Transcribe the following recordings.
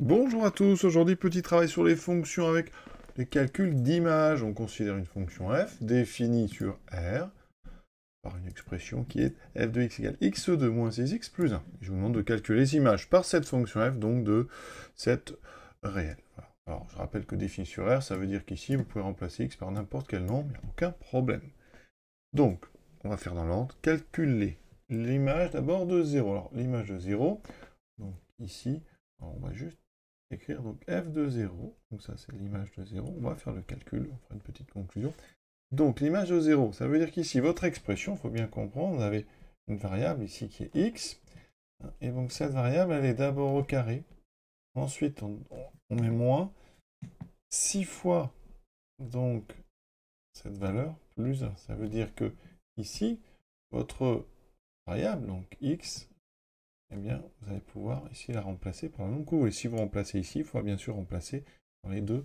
Bonjour à tous, aujourd'hui petit travail sur les fonctions avec les calculs d'images. On considère une fonction f définie sur R par une expression qui est f de x égale x2 moins 6x plus 1. Je vous demande de calculer les images par cette fonction f, donc de cette réelle. Alors je rappelle que définie sur R, ça veut dire qu'ici vous pouvez remplacer x par n'importe quel nombre, il n'y a aucun problème. Donc, on va faire dans l'ordre, calculer l'image d'abord de 0. Alors l'image de 0, donc ici, on va juste écrire donc f de 0, donc ça c'est l'image de 0, on va faire le calcul, on fera une petite conclusion. Donc l'image de 0, ça veut dire qu'ici votre expression, il faut bien comprendre, vous avez une variable ici qui est x, et donc cette variable elle est d'abord au carré, ensuite on, met moins 6 fois donc cette valeur plus 1, ça veut dire que ici votre variable, donc x, et eh bien, vous allez pouvoir ici la remplacer par un long coup. Et si vous remplacez ici, il faudra bien sûr remplacer dans les deux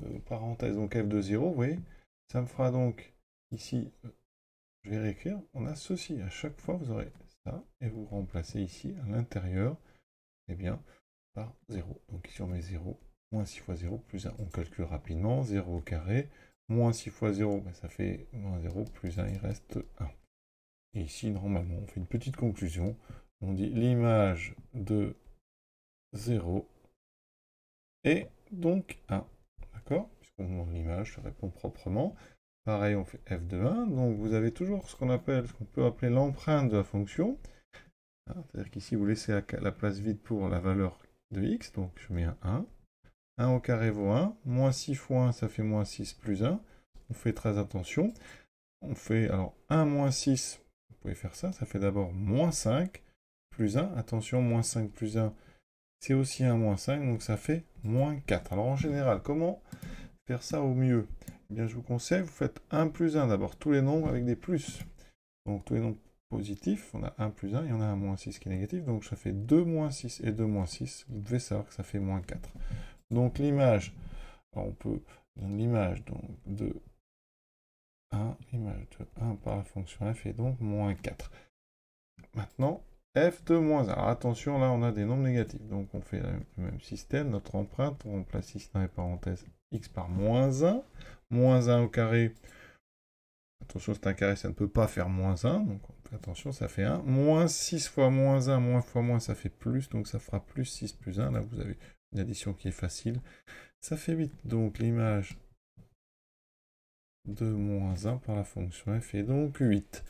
euh, parenthèses. Donc F2,0, vous voyez, ça me fera donc ici, euh, je vais réécrire, on a ceci. À chaque fois, vous aurez ça, et vous remplacez ici à l'intérieur, et eh bien, par 0. Donc ici, on met 0, moins 6 fois 0, plus 1. On calcule rapidement, 0 au carré, moins 6 fois 0, ben, ça fait moins 0, plus 1, il reste 1. Et ici, normalement, on fait une petite conclusion on dit l'image de 0 et donc 1. D'accord Puisqu'on demande l'image, je réponds proprement. Pareil, on fait f de 1. Donc vous avez toujours ce qu'on appelle, ce qu'on peut appeler l'empreinte de la fonction. Hein, c'est-à-dire qu'ici, vous laissez la place vide pour la valeur de x. Donc je mets un 1. 1 au carré vaut 1. Moins 6 fois 1, ça fait moins 6 plus 1. On fait très attention. On fait alors 1 moins 6. Vous pouvez faire ça. Ça fait d'abord moins 5. 1. Attention, moins 5 plus 1, c'est aussi un moins 5, donc ça fait moins 4. Alors en général, comment faire ça au mieux eh bien, je vous conseille, vous faites 1 plus 1 d'abord, tous les nombres avec des plus. Donc tous les nombres positifs, on a 1 plus 1, il y en a un moins 6 qui est négatif, donc ça fait 2 moins 6 et 2 moins 6, vous devez savoir que ça fait moins 4. Donc l'image, on peut l'image de 1, l'image de 1 par la fonction f est donc moins 4. Maintenant, f de moins 1. Alors attention, là, on a des nombres négatifs. Donc, on fait le même système. Notre empreinte, on place ici dans les parenthèses x par moins 1. Moins 1 au carré. Attention, c'est un carré, ça ne peut pas faire moins 1. Donc, attention, ça fait 1. Moins 6 fois moins 1, moins fois moins, ça fait plus. Donc, ça fera plus 6 plus 1. Là, vous avez une addition qui est facile. Ça fait 8. Donc, l'image de moins 1 par la fonction f est donc 8.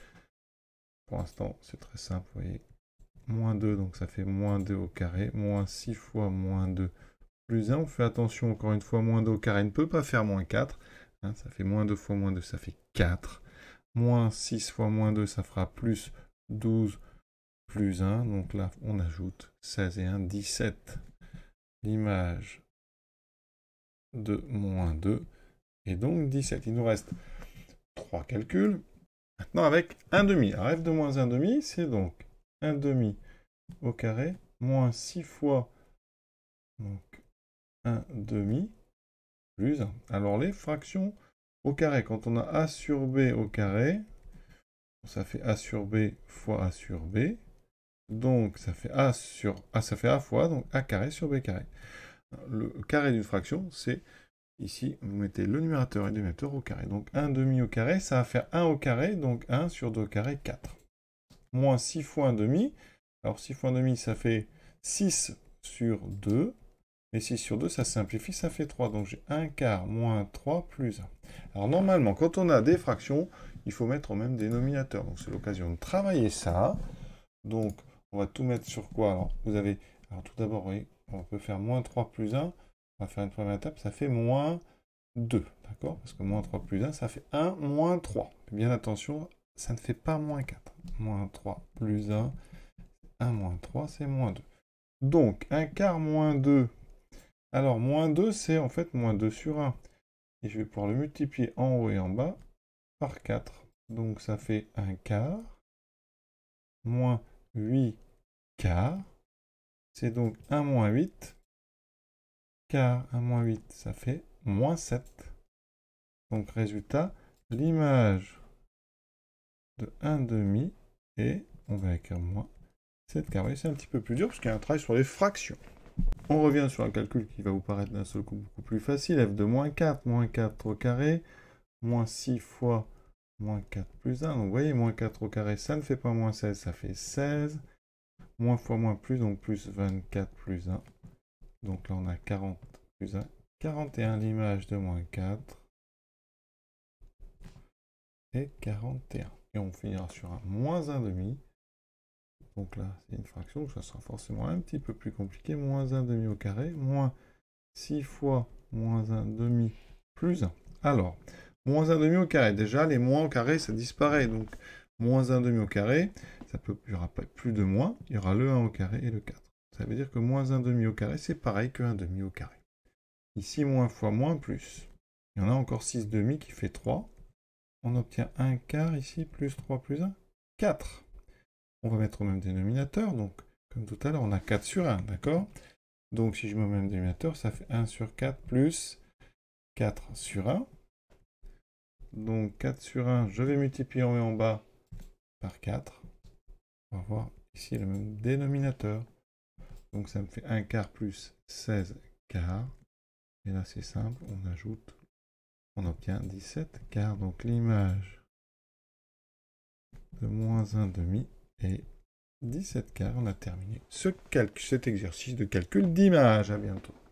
Pour l'instant, c'est très simple, vous voyez moins 2, donc ça fait moins 2 au carré, moins 6 fois moins 2 plus 1. On fait attention, encore une fois, moins 2 au carré ne peut pas faire moins 4. Hein, ça fait moins 2 fois moins 2, ça fait 4. Moins 6 fois moins 2, ça fera plus 12 plus 1. Donc là, on ajoute 16 et 1, 17. L'image de moins 2 et donc 17. Il nous reste 3 calculs. Maintenant avec 1 demi. alors f de moins 1 demi, c'est donc 1 demi au carré moins 6 fois donc 1 demi plus. 1 Alors les fractions au carré, quand on a a sur b au carré, ça fait a sur b fois a sur b. Donc ça fait a sur a, ah, ça fait a fois donc a carré sur b carré. Le carré d'une fraction, c'est ici, vous mettez le numérateur et le dénominateur au carré. Donc 1 demi au carré, ça va faire 1 au carré, donc 1 sur 2 au carré, 4 moins 6 fois demi, Alors 6 fois demi ça fait 6 sur 2. Et 6 sur 2, ça simplifie, ça fait 3. Donc j'ai 1 quart moins 3 plus 1. Alors normalement, quand on a des fractions, il faut mettre au même dénominateur. Donc c'est l'occasion de travailler ça. Donc on va tout mettre sur quoi Alors vous avez, alors tout d'abord, voyez, on peut faire moins 3 plus 1. On va faire une première étape, ça fait moins 2. D'accord Parce que moins 3 plus 1, ça fait 1 moins 3. Bien attention ça ne fait pas moins 4. Moins 3 plus 1. 1 moins 3, c'est moins 2. Donc, 1 quart moins 2. Alors, moins 2, c'est en fait moins 2 sur 1. Et je vais pouvoir le multiplier en haut et en bas par 4. Donc, ça fait 1 quart. Moins 8 quarts. C'est donc 1 moins 8. Car 1 moins 8, ça fait moins 7. Donc, résultat, l'image de 1,5 et on va écrire moins 7 carrés. C'est un petit peu plus dur parce qu'il y a un travail sur les fractions. On revient sur un calcul qui va vous paraître d'un seul coup beaucoup plus facile. f de moins 4, moins 4 au carré, moins 6 fois moins 4 plus 1. Donc vous voyez, moins 4 au carré, ça ne fait pas moins 16, ça fait 16. Moins fois moins plus, donc plus 24 plus 1. Donc là, on a 40 plus 1. 41 l'image de moins 4. Et 41 et on finira sur un moins demi Donc là, c'est une fraction, ça sera forcément un petit peu plus compliqué. Moins 1 demi au carré, moins 6 fois moins 1 demi plus 1. Alors, moins 1 demi au carré, déjà, les moins au carré, ça disparaît. Donc, moins 1 demi au carré, ça peut, il n'y aura plus de moins, il y aura le 1 au carré et le 4. Ça veut dire que moins 1 demi au carré, c'est pareil que 1 demi au carré. Ici, moins fois moins, plus. Il y en a encore 6 demi qui fait 3. On obtient un quart ici, plus 3 plus 1, 4. On va mettre au même dénominateur, donc comme tout à l'heure, on a 4 sur 1, d'accord Donc si je mets au même dénominateur, ça fait 1 sur 4 plus 4 sur 1. Donc 4 sur 1, je vais multiplier en haut et en bas par 4. On va avoir ici le même dénominateur. Donc ça me fait 1 quart plus 16 quarts. Et là c'est simple, on ajoute on obtient 17 quarts. donc l'image de moins 1,5 et 17 quarts. On a terminé ce calcul, cet exercice de calcul d'image. À bientôt.